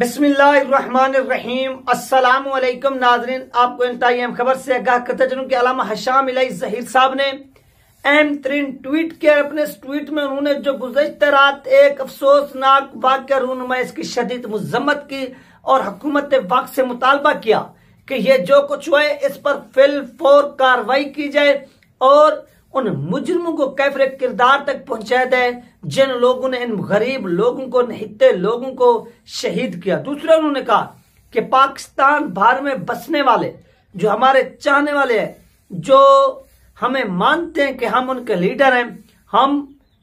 बसमीम असलकम नाजरीन आपको इंतई अहम खबर से आगाह करते चलूँ कि अलामा हशाम जहीर साहब ने अहम तरीन ट्वीट किया अपने ट्वीट में उन्होंने जो गुजशत रात एक अफसोसनाक वाक्य रूनमा इसकी शदीद मजम्मत की और हकूमत वक्त से मुतालबा किया कि यह जो कुछ हुआ है इस पर फिल फोर कार्रवाई की जाए और उन मुजरमों को कैफरे किरदार तक पहुंचा दे जिन लोगों ने इन गरीब लोगों को नहते लोगों को शहीद किया दूसरा उन्होंने कहा कि पाकिस्तान भार में बसने वाले जो हमारे चाहने वाले हैं जो हमें मानते हैं कि हम उनके लीडर हैं हम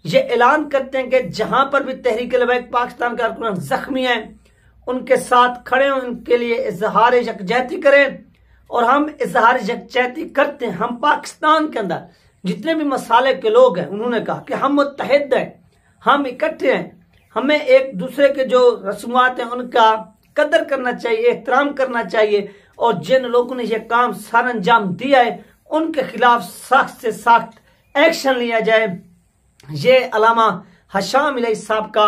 ये ऐलान करते हैं कि जहां पर भी तहरीक लबैक पाकिस्तान का जख्मी है उनके साथ खड़े हों उनके लिए इजहार यकजहती करें और हम इजहार यकजहती करते हैं हम पाकिस्तान के अंदर जितने भी मसाले के लोग हैं उन्होंने कहा कि हम मुतहद हैं हम इकट्ठे हैं हमें एक दूसरे के जो रस्मात हैं उनका कदर करना चाहिए एहतराम करना चाहिए और जिन लोगों ने यह काम सर अंजाम दिया है उनके खिलाफ सख्त से सख्त एक्शन लिया जाए ये अलामा हशाम साहब का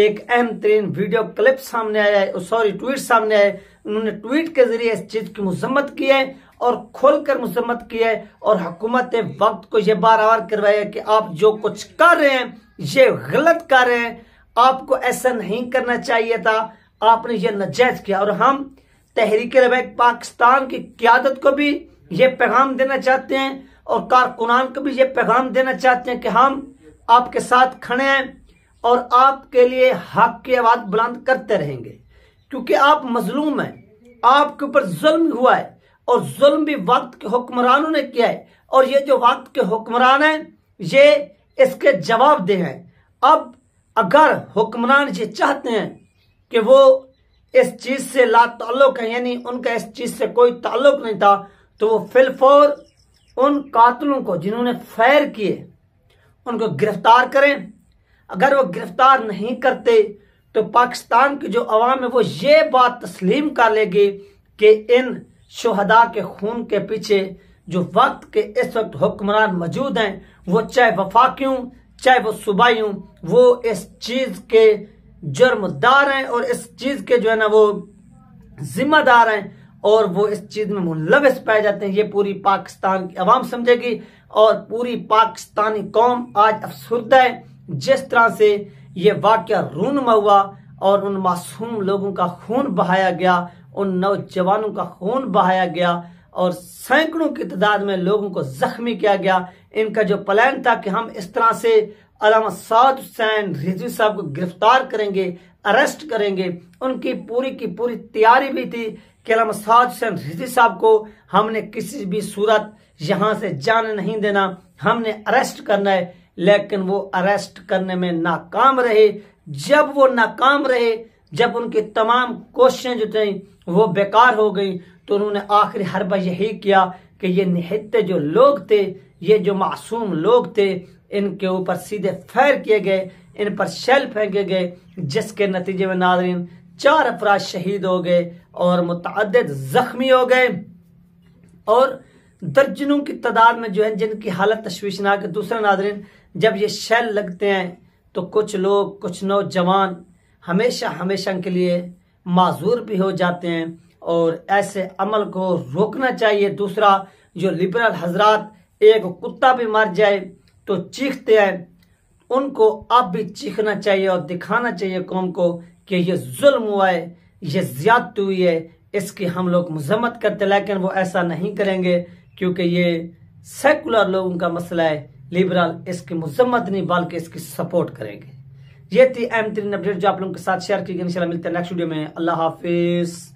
एक अहम तरीन वीडियो क्लिप सामने आया है सॉरी ट्वीट सामने आए उन्होंने ट्वीट के जरिए इस चीज की मजम्मत की है और खोलकर मजम्मत की है और हुकूमत वक्त को यह बार बार करवाया कि आप जो कुछ कर रहे हैं ये गलत कर रहे हैं आपको ऐसा नहीं करना चाहिए था आपने ये नजायज किया और हम तहरीक लबैक पाकिस्तान की क्यादत को भी ये पैगाम देना चाहते हैं और कारकुनान को भी ये पैगाम देना चाहते हैं कि हम आपके साथ खड़े हैं और आपके लिए हक की आवाज बुलंद करते रहेंगे क्योंकि आप मजलूम हैं आपके ऊपर जुल्म हुआ है और जुल्म भी वक्त के हुक्मरानों ने किया है और ये जो वक्त के हुक्मरान हैं ये इसके जवाब दे हैं अब अगर हुक्मरान ये चाहते हैं कि वो इस चीज से ला ताल्लुक है यानी उनका इस चीज से कोई ताल्लुक नहीं था तो वो फिलफोर उन कातलों को जिन्होंने फैर किए उनको गिरफ्तार करें अगर वो गिरफ्तार नहीं करते तो पाकिस्तान की जो अवाम है वो ये बात तस्लीम कर लेगी कि इन शहदा के खून के पीछे जो वक्त के इस वक्त हुक्मरान मौजूद हैं वो चाहे वफाकियों चाहे वो सूबाई वो इस चीज़ के जुर्मदार हैं और इस चीज़ के जो है ना वो जिम्मेदार हैं और वो इस चीज में मुलविस पाए जाते हैं ये पूरी पाकिस्तान की आवाम समझेगी और पूरी पाकिस्तानी कौम आज अफसरदा है जिस तरह से ये वाक्य रूनमा हुआ और उन मासूम लोगों का खून बहाया गया उन नौजवानों का खून बहाया गया और सैकड़ों की तादाद में लोगों को जख्मी किया गया इनका जो प्लान था कि हम इस तरह से अलामा साद हुसैन रिजवी साहब को गिरफ्तार करेंगे अरेस्ट करेंगे उनकी पूरी की पूरी तैयारी भी थी कि अलामा साद हुसैन रिजवी साहब को हमने किसी भी सूरत यहां से जान नहीं देना हमने अरेस्ट करना है लेकिन वो अरेस्ट करने में नाकाम रहे जब वो नाकाम रहे जब उनकी तमाम कोशिशें जो थी वो बेकार हो गई तो उन्होंने आखिरी हरबा यही किया कि ये निहत्ते जो लोग थे ये जो मासूम लोग थे इनके ऊपर सीधे फैर किए गए इन पर शेल फेंके गए जिसके नतीजे में नाजरीन चार अफराज शहीद हो गए और मुतद जख्मी हो गए और दर्जनों की तादाद में जो है जिनकी हालत तश्वीशनाक है दूसरे नाजरीन जब ये शैल लगते हैं तो कुछ लोग कुछ नौजवान हमेशा हमेशा के लिए माजूर भी हो जाते हैं और ऐसे अमल को रोकना चाहिए दूसरा जो लिबरल हजरात एक कुत्ता भी मर जाए तो चीखते हैं उनको अब भी चीखना चाहिए और दिखाना चाहिए कौम को कि ये जुल्म हुआ है ये ज्यादत हुई है इसकी हम लोग मजम्मत करते लेकिन वो ऐसा नहीं करेंगे क्योंकि ये सेकुलर लोगों का मसला है लिबरल इसकी मुजम्मत नहीं बल्कि इसकी सपोर्ट करेंगे ये थी अहम तीन अपडेट जो आप लोगों के साथ शेयर की गई इन मिलते हैं नेक्स्ट वीडियो में अल्लाह हाफिज़